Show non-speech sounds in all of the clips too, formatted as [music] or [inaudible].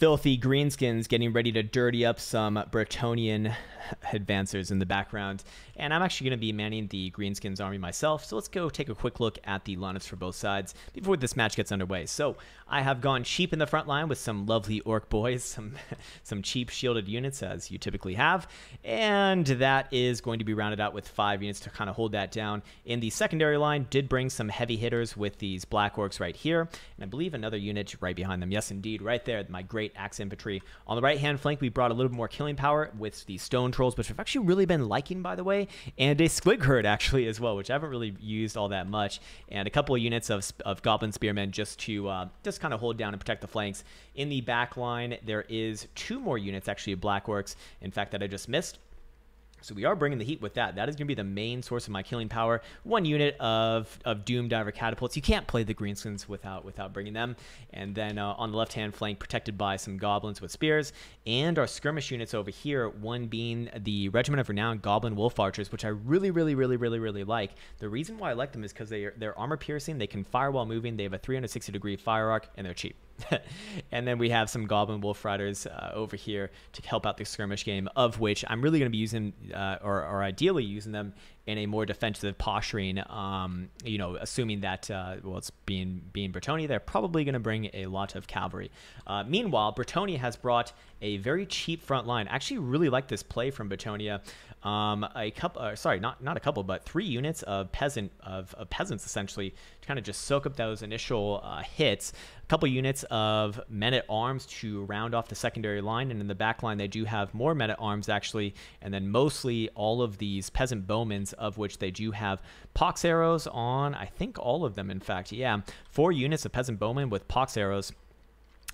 filthy greenskins getting ready to dirty up some Bretonian advancers in the background. And I'm actually going to be manning the greenskins army myself. So let's go take a quick look at the lineups for both sides before this match gets underway. So I have gone cheap in the front line with some lovely orc boys, some [laughs] some cheap shielded units as you typically have. And that is going to be rounded out with five units to kind of hold that down. In the secondary line, did bring some heavy hitters with these black orcs right here. And I believe another unit right behind them. Yes, indeed, right there, my great great axe infantry. On the right hand flank, we brought a little bit more killing power with the stone trolls, which I've actually really been liking, by the way, and a squig herd actually as well, which I haven't really used all that much, and a couple of units of, of goblin spearmen just to uh, just kind of hold down and protect the flanks. In the back line, there is two more units actually of blackworks. In fact, that I just missed. So we are bringing the heat with that. That is going to be the main source of my killing power. One unit of of Doom Diver catapults. You can't play the greenskins without without bringing them. And then uh, on the left hand flank, protected by some goblins with spears, and our skirmish units over here. One being the Regiment of Renowned Goblin Wolf Archers, which I really, really, really, really, really like. The reason why I like them is because they are, they're armor piercing. They can fire while moving. They have a 360 degree fire arc, and they're cheap. [laughs] and then we have some Goblin Wolf Riders uh, over here to help out the skirmish game, of which I'm really going to be using, uh, or, or ideally using them in a more defensive posturing. Um, you know, assuming that uh, well, it's being being Brittoni, they're probably going to bring a lot of cavalry. Uh, meanwhile, Bretonia has brought a very cheap front line. I actually really like this play from Bretonia um, a couple, uh, sorry, not not a couple, but three units of peasant of, of peasants essentially to kind of just soak up those initial uh, hits. A couple units of men at arms to round off the secondary line, and in the back line they do have more men at arms actually, and then mostly all of these peasant bowmen's of which they do have pox arrows on. I think all of them, in fact, yeah, four units of peasant bowmen with pox arrows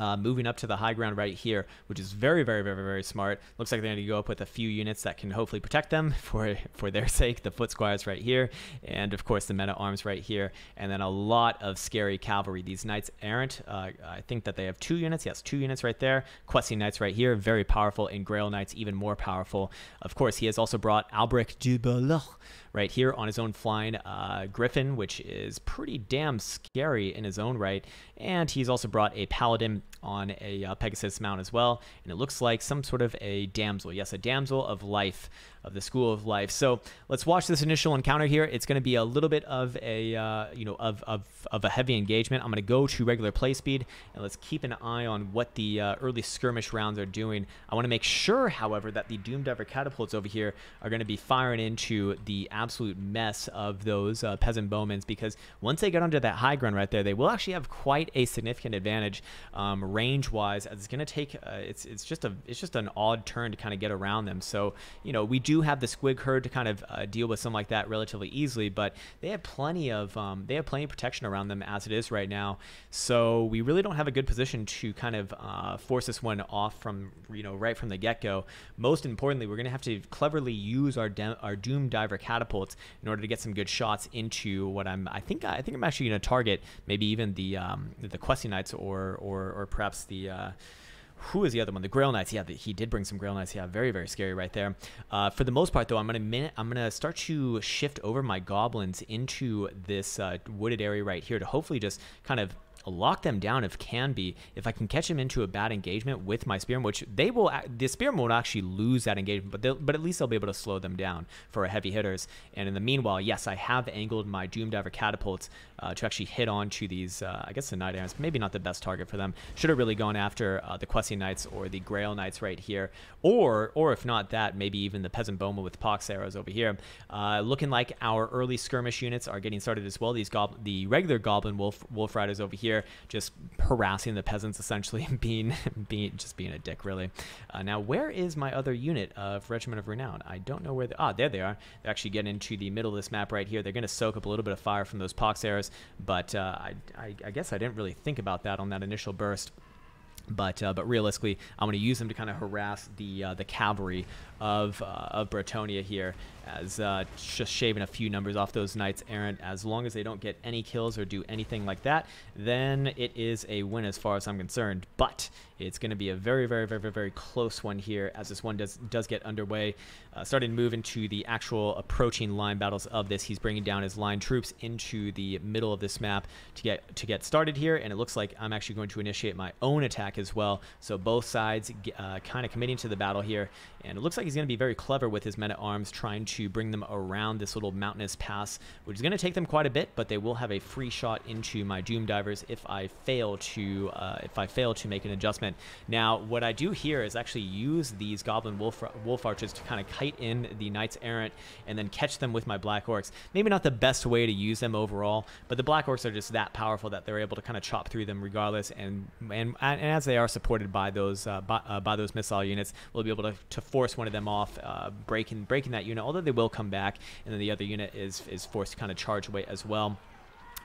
uh, moving up to the high ground right here, which is very, very, very, very smart. Looks like they're going to go up with a few units that can hopefully protect them [laughs] for for their sake. The foot squires right here, and of course the men at arms right here, and then a lot of scary cavalry. These knights errant. Uh, I think that they have two units. Yes, two units right there. Questing knights right here, very powerful, and Grail knights even more powerful. Of course, he has also brought Albrecht du Baloch right here on his own flying uh, griffin, which is pretty damn scary in his own right. And he's also brought a paladin on a uh, Pegasus mount as well, and it looks like some sort of a damsel. Yes, a damsel of life, of the school of life. So let's watch this initial encounter here. It's going to be a little bit of a uh, you know of, of of a heavy engagement. I'm going to go to regular play speed, and let's keep an eye on what the uh, early skirmish rounds are doing. I want to make sure, however, that the Doom Diver catapults over here are going to be firing into the absolute mess of those uh, peasant bowmen because once they get onto that high ground right there, they will actually have quite a significant advantage. Um, um, range wise as it's going to take uh, it's it's just a it's just an odd turn to kind of get around them so you know we do have the squig herd to kind of uh, deal with something like that relatively easily but they have plenty of um, they have plenty of protection around them as it is right now so we really don't have a good position to kind of uh, force this one off from you know right from the get-go most importantly we're going to have to cleverly use our our doom diver catapults in order to get some good shots into what I'm I think I think I'm actually going to target maybe even the um, the questing knights or or, or or perhaps the. Uh, who is the other one? The Grail Knights. Yeah, the, he did bring some Grail Knights. Yeah, very very scary right there. Uh, for the most part, though, I'm gonna min- I'm gonna start to shift over my goblins into this uh, wooded area right here to hopefully just kind of lock them down if can be. If I can catch them into a bad engagement with my Spearman, which they will, the Spearman will actually lose that engagement, but but at least I'll be able to slow them down for heavy hitters. And in the meanwhile, yes, I have angled my Doom Diver catapults uh, to actually hit onto these, uh, I guess the knight errants maybe not the best target for them. Should have really gone after uh, the questing Knights or the Grail Knights right here. Or, or if not that, maybe even the Peasant Boma with Pox Arrows over here. Uh, looking like our early skirmish units are getting started as well. These gob the regular Goblin Wolf, Wolf Riders over here here, just harassing the peasants essentially, [laughs] being being just being a dick really. Uh, now where is my other unit of Regiment of Renown? I don't know where. They, ah, there they are. They're actually getting into the middle of this map right here. They're going to soak up a little bit of fire from those pox arrows, but uh, I, I, I guess I didn't really think about that on that initial burst. But uh, but realistically, I'm going to use them to kind of harass the uh, the cavalry of uh, of Bretonia here, as uh, just shaving a few numbers off those Knights Errant. As long as they don't get any kills or do anything like that, then it is a win as far as I'm concerned. But it's going to be a very, very, very, very close one here as this one does does get underway. Uh, starting to move into the actual approaching line battles of this. He's bringing down his line troops into the middle of this map to get to get started here. And it looks like I'm actually going to initiate my own attack as well. So both sides uh, kind of committing to the battle here. And it looks like he's going to be very clever with his men-at-arms trying to bring them around this little mountainous pass, which is going to take them quite a bit, but they will have a free shot into my Doom Divers if I fail to uh, if I fail to make an adjustment. Now, what I do here is actually use these Goblin Wolf, Wolf Archers to kind of kite in the Knights Errant and then catch them with my Black Orcs. Maybe not the best way to use them overall, but the Black Orcs are just that powerful that they're able to kind of chop through them regardless, and and, and as they are supported by those uh, by, uh, by, those missile units, we'll be able to, to force one of them off, uh, breaking breaking that unit. Although they will come back. And then the other unit is, is forced to kind of charge away as well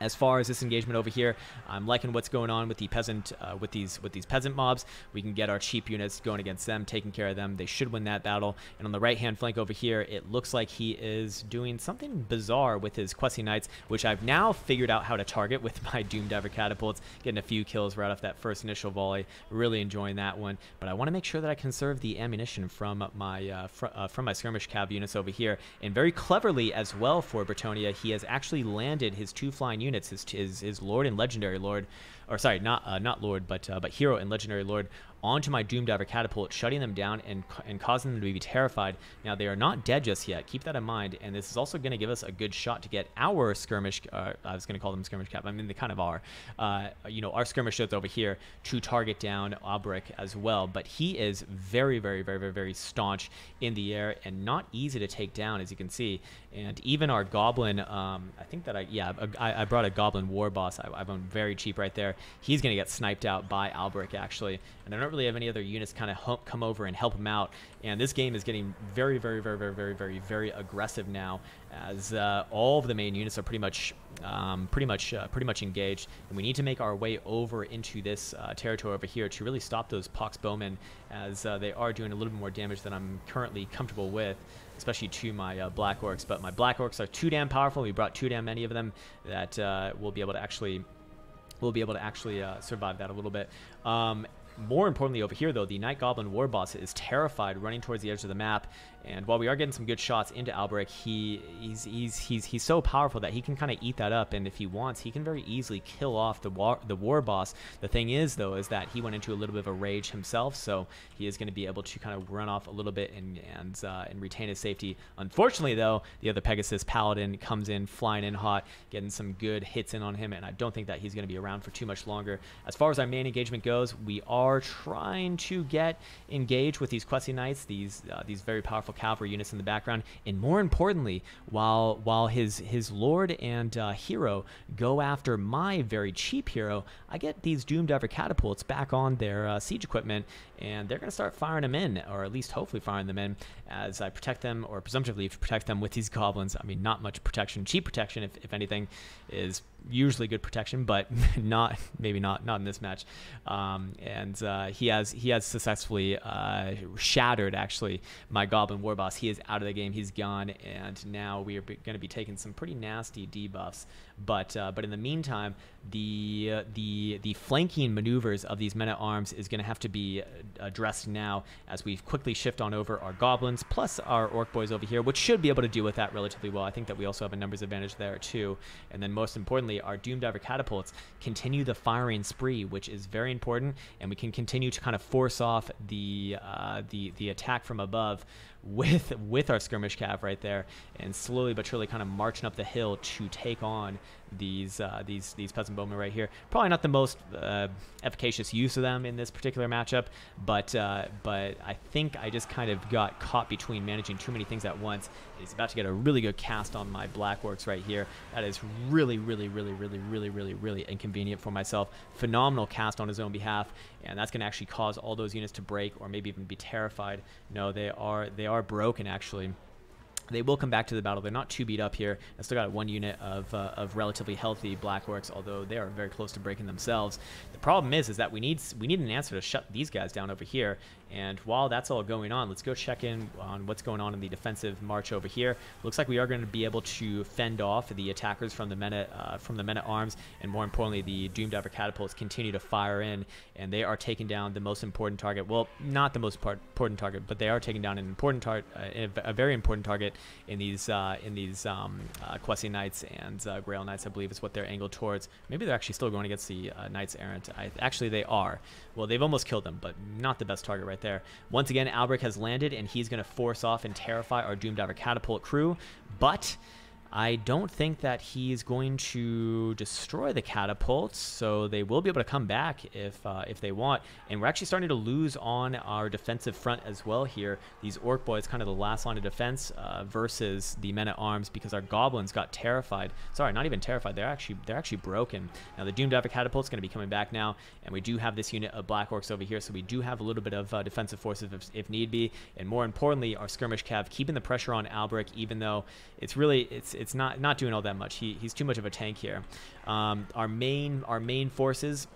as far as this engagement over here, I'm liking what's going on with the peasant uh, with these with these peasant mobs. We can get our cheap units going against them, taking care of them. They should win that battle. And on the right hand flank over here, it looks like he is doing something bizarre with his questing Knights, which I've now figured out how to target with [laughs] my Doom Diver catapults. Getting a few kills right off that first initial volley, really enjoying that one. But I want to make sure that I conserve the ammunition from my uh, fr uh, from my skirmish cav units over here. And very cleverly as well for Bretonia, he has actually landed his two flying units units, his, his, his Lord and Legendary Lord, or sorry, not uh, not Lord, but uh, but Hero and Legendary Lord onto my Doom Diver catapult, shutting them down and, and causing them to be terrified. Now, they are not dead just yet. Keep that in mind. And this is also going to give us a good shot to get our skirmish, uh, I was going to call them skirmish cap. I mean, they kind of are. Uh, you know, our skirmish ships over here to target down Albrecht as well. But he is very, very, very, very, very staunch in the air and not easy to take down, as you can see. And even our goblin, um, I think that I, yeah, I, I brought a goblin war boss. I, I owned very cheap right there. He's going to get sniped out by Albrecht, actually. And I don't don't really have any other units kind of come over and help him out. And this game is getting very, very, very, very, very, very, very aggressive now, as uh, all of the main units are pretty much, um, pretty much, uh, pretty much engaged. And we need to make our way over into this uh, territory over here to really stop those pox bowmen, as uh, they are doing a little bit more damage than I'm currently comfortable with especially to my uh, black orcs. But my black orcs are too damn powerful. We brought too damn many of them that uh, we'll be able to actually we'll be able to actually uh, survive that a little bit. Um, more importantly over here, though, the Night Goblin War Boss is terrified running towards the edge of the map and while we are getting some good shots into Albrecht, he, he's, he's, he's, he's so powerful that he can kind of eat that up. And if he wants, he can very easily kill off the war, the war boss. The thing is, though, is that he went into a little bit of a rage himself. So he is going to be able to kind of run off a little bit and, and, uh, and retain his safety. Unfortunately, though, the other Pegasus Paladin comes in flying in hot, getting some good hits in on him. And I don't think that he's going to be around for too much longer. As far as our main engagement goes, we are trying to get engaged with these Questing Knights, these, uh, these very powerful powerful cavalry units in the background. And more importantly, while while his his lord and uh, hero go after my very cheap hero, I get these doomed ever catapults back on their uh, siege equipment, and they're gonna start firing them in, or at least hopefully firing them in, as I protect them or presumptively protect them with these goblins. I mean, not much protection, cheap protection if, if anything, is usually good protection, but [laughs] not maybe not not in this match. Um, and uh, he has he has successfully uh, shattered actually my Goblin war boss. He is out of the game. He's gone, and now we are going to be taking some pretty nasty debuffs but uh, but in the meantime, the uh, the the flanking maneuvers of these men at arms is going to have to be uh, addressed now as we quickly shift on over our goblins plus our orc boys over here, which should be able to deal with that relatively well. I think that we also have a numbers advantage there too. And then most importantly, our doom diver catapults continue the firing spree, which is very important, and we can continue to kind of force off the uh, the the attack from above with with our skirmish cav right there and slowly but surely kind of marching up the hill to take on these uh, these these Peasant Bowmen right here. Probably not the most uh, efficacious use of them in this particular matchup, but uh, but I think I just kind of got caught between managing too many things at once. He's about to get a really good cast on my Blackworks right here. That is really, really, really, really, really, really, really inconvenient for myself. Phenomenal cast on his own behalf, and that's going to actually cause all those units to break or maybe even be terrified. No, they are they are broken actually they will come back to the battle. They're not too beat up here. I still got one unit of, uh, of relatively healthy black orcs, although they are very close to breaking themselves. The problem is, is that we need we need an answer to shut these guys down over here, and while that's all going on, let's go check in on what's going on in the defensive march over here. Looks like we are going to be able to fend off the attackers from the men uh, from the at arms, and more importantly, the Doom Diver catapults continue to fire in, and they are taking down the most important target. Well, not the most part, important target, but they are taking down an important target, uh, a very important target in these uh, in these um, uh, Questing Knights and uh, Grail Knights, I believe, is what they're angled towards. Maybe they're actually still going against the uh, Knights Errant. I, actually, they are. Well, they've almost killed them, but not the best target right right there. Once again, Albrecht has landed, and he's going to force off and terrify our Doom Diver Catapult crew, but I don't think that he's going to destroy the catapults, so they will be able to come back if uh, if they want. And we're actually starting to lose on our defensive front as well here. These orc boys, kind of the last line of defense uh, versus the men at arms, because our goblins got terrified. Sorry, not even terrified. They're actually they're actually broken. Now the doomed epic catapult's going to be coming back now, and we do have this unit of black orcs over here, so we do have a little bit of uh, defensive forces if, if need be. And more importantly, our skirmish cav keeping the pressure on Albrecht, even though it's really it's it's not not doing all that much. He, he's too much of a tank here. Um, our main our main forces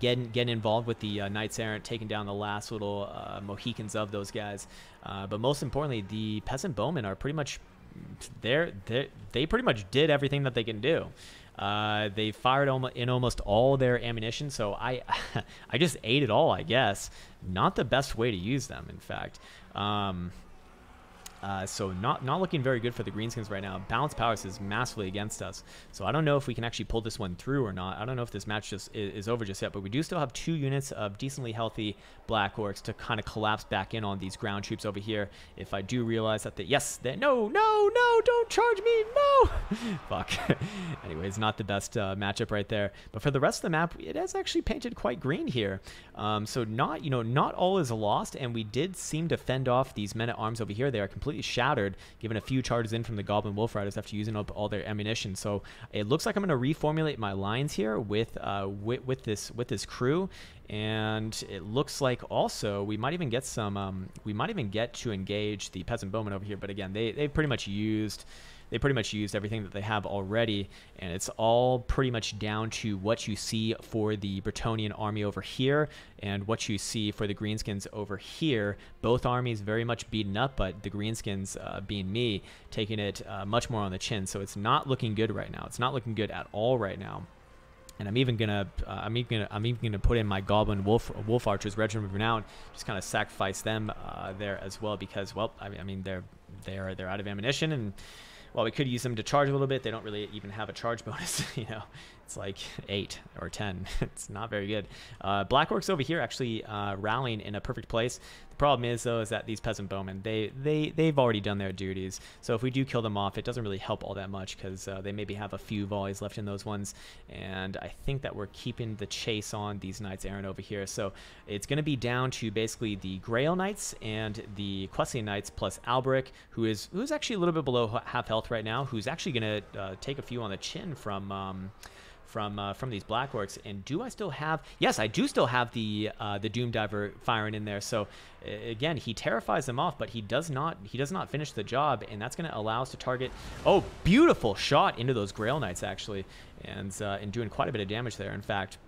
getting getting involved with the uh, knights errant, taking down the last little uh, Mohicans of those guys. Uh, but most importantly, the peasant bowmen are pretty much they're, they they pretty much did everything that they can do. Uh, they fired in almost all their ammunition, so I, [laughs] I just ate it all, I guess. Not the best way to use them, in fact. Um, uh, so not not looking very good for the Greenskins right now. Balance powers is massively against us. So I don't know if we can actually pull this one through or not. I don't know if this match just is, is over just yet, but we do still have two units of decently healthy Black Orcs to kind of collapse back in on these ground troops over here. If I do realize that they... yes, they, no, no, no, don't charge me, no! [laughs] Fuck. [laughs] Anyways, not the best uh, matchup right there. But for the rest of the map, it is actually painted quite green here. Um, so not, you know, not all is lost, and we did seem to fend off these men-at-arms over here. They are completely completely shattered, given a few charges in from the Goblin Wolf Riders after using up all their ammunition. So it looks like I'm going to reformulate my lines here with, uh, with, with this with this crew, and it looks like also we might even get some um, we might even get to engage the Peasant Bowman over here. But again, they they pretty much used they pretty much used everything that they have already, and it's all pretty much down to what you see for the Bretonian army over here and what you see for the Greenskins over here. Both armies very much beaten up, but the Greenskins, uh, being me, taking it uh, much more on the chin. So it's not looking good right now. It's not looking good at all right now and I'm even gonna uh, I'm even gonna I'm even gonna put in my Goblin Wolf Wolf Archers Regiment of Renown, just kind of sacrifice them uh, there as well because well I mean, I mean they're they're they're out of ammunition and while we could use them to charge a little bit, they don't really even have a charge bonus, [laughs] you know, it's like 8 or 10. [laughs] it's not very good. Uh, Blackworks over here actually uh, rallying in a perfect place. The problem is, though, is that these peasant bowmen, they, they, they've already done their duties. So if we do kill them off, it doesn't really help all that much because uh, they maybe have a few volleys left in those ones. And I think that we're keeping the chase on these knights errant over here. So it's going to be down to basically the Grail Knights and the questing Knights plus Alberic, who is who's actually a little bit below half health right now, who's actually going to uh, take a few on the chin from... Um, from uh, from these Blackworks. And do I still have? Yes, I do still have the uh, the Doom Diver firing in there. So again, he terrifies them off, but he does not he does not finish the job, and that's going to allow us to target. Oh, beautiful shot into those Grail Knights actually, and uh, and doing quite a bit of damage there. In fact.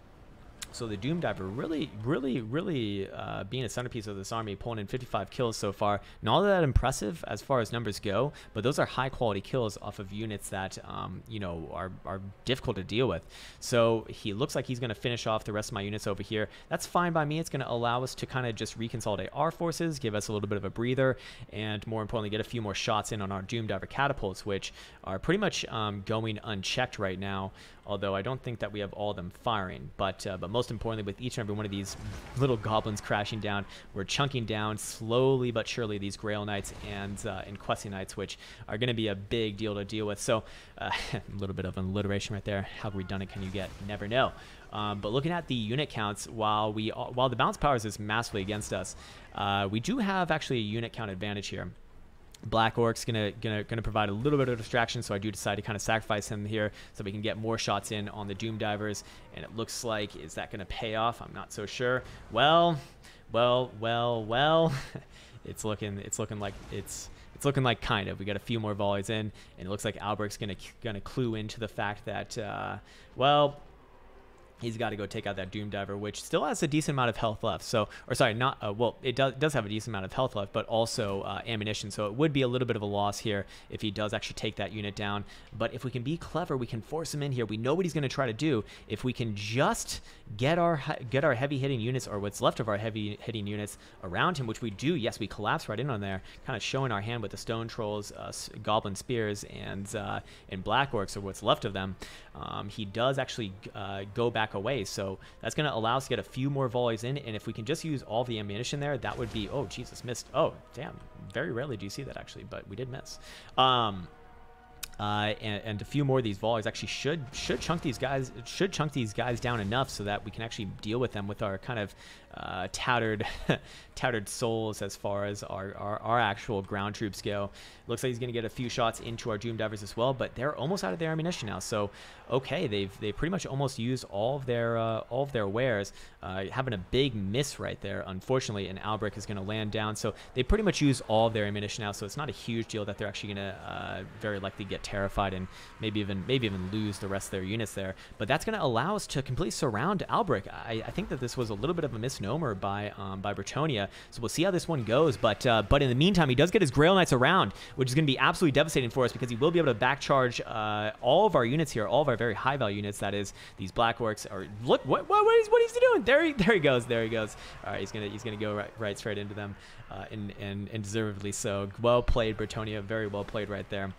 So the Doom Diver really, really, really uh, being a centerpiece of this army, pulling in 55 kills so far. Not that impressive as far as numbers go, but those are high quality kills off of units that um, you know are, are difficult to deal with. So he looks like he's going to finish off the rest of my units over here. That's fine by me. It's going to allow us to kind of just reconsolidate our forces, give us a little bit of a breather, and more importantly, get a few more shots in on our Doom Diver catapults, which are pretty much um, going unchecked right now although I don't think that we have all of them firing. But uh, but most importantly, with each and every one of these little goblins crashing down, we're chunking down slowly but surely these Grail Knights and uh, and Questing Knights, which are going to be a big deal to deal with. So uh, [laughs] a little bit of alliteration right there. How redundant can you get? Never know. Um, but looking at the unit counts, while we while the bounce powers is massively against us, uh, we do have actually a unit count advantage here. Black Orc's gonna gonna gonna provide a little bit of distraction, so I do decide to kind of sacrifice him here so we can get more shots in on the Doom Divers. And it looks like is that gonna pay off? I'm not so sure. Well, well, well, well. [laughs] it's looking it's looking like it's it's looking like kind of. We got a few more volleys in, and it looks like Albert's gonna gonna clue into the fact that uh, well, he's got to go take out that Doom Diver, which still has a decent amount of health left. So, or sorry, not uh, well, it does does have a decent amount of health left, but also uh, ammunition. So it would be a little bit of a loss here if he does actually take that unit down. But if we can be clever, we can force him in here. We know what he's going to try to do. If we can just get our get our heavy hitting units or what's left of our heavy hitting units around him, which we do. Yes, we collapse right in on there, kind of showing our hand with the stone trolls, uh, goblin spears, and uh, and black orcs or what's left of them. Um, he does actually uh, go back back away. So that's going to allow us to get a few more volleys in. And if we can just use all the ammunition there, that would be, oh, Jesus, missed. Oh, damn. Very rarely do you see that, actually, but we did miss. Um, uh, and, and, a few more of these volleys actually should should chunk these guys should chunk these guys down enough so that we can actually deal with them with our kind of uh, tattered, [laughs] tattered souls as far as our, our, our, actual ground troops go. Looks like he's going to get a few shots into our Doom Divers as well, but they're almost out of their ammunition now. So, okay, they've they pretty much almost used all of their uh, all of their wares. Uh, having a big miss right there, unfortunately, and Albrecht is going to land down. So they pretty much use all of their ammunition now. So it's not a huge deal that they're actually going to uh, very likely get terrified and maybe even maybe even lose the rest of their units there. But that's going to allow us to completely surround Albrecht. I, I think that this was a little bit of a miss misnomer by um, by Britonia. So we'll see how this one goes. But uh, but in the meantime, he does get his Grail Knights around, which is going to be absolutely devastating for us because he will be able to backcharge uh, all of our units here, all of our very high value units. That is these Black Orcs. Or look what what what is what is he doing? There he there he goes. There he goes. All right, he's gonna he's gonna go right right straight into them, uh, and and and deservedly so. Well played, Britonia. Very well played right there.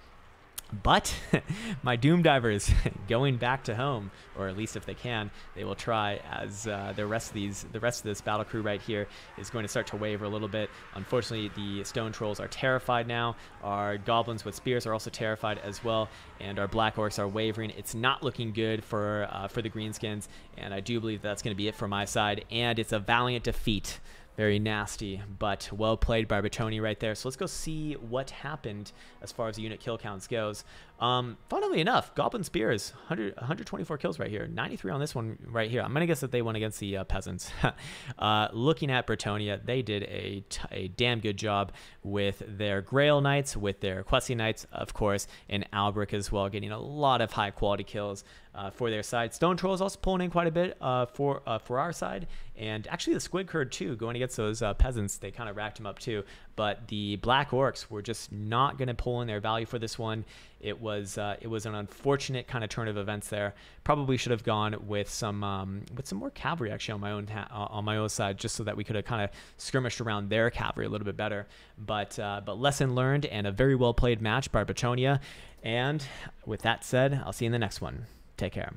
But [laughs] my Doom Divers [laughs] going back to home, or at least if they can, they will try. As uh, the rest of these, the rest of this battle crew right here is going to start to waver a little bit. Unfortunately, the Stone Trolls are terrified now. Our Goblins with spears are also terrified as well, and our Black Orcs are wavering. It's not looking good for uh, for the Greenskins, and I do believe that's going to be it for my side. And it's a valiant defeat. Very nasty, but well played by Batoni right there. So let's go see what happened as far as the unit kill counts goes. Um, funnily enough, Goblin Spears, 100, 124 kills right here, 93 on this one right here. I'm going to guess that they went against the uh, Peasants. [laughs] uh, looking at Bretonia, they did a, a damn good job with their Grail Knights, with their Questing Knights, of course, and Albric as well, getting a lot of high quality kills. Uh, for their side. Stone Troll is also pulling in quite a bit uh, for uh, for our side, and actually the Squid Curd too, going against those uh, peasants. They kind of racked him up too but the Black Orcs were just not going to pull in their value for this one. It was uh, it was an unfortunate kind of turn of events there. Probably should have gone with some um, with some more cavalry actually on my own uh, on my own side, just so that we could have kind of skirmished around their cavalry a little bit better. But uh, but lesson learned and a very well played match by And with that said, I'll see you in the next one. Take care.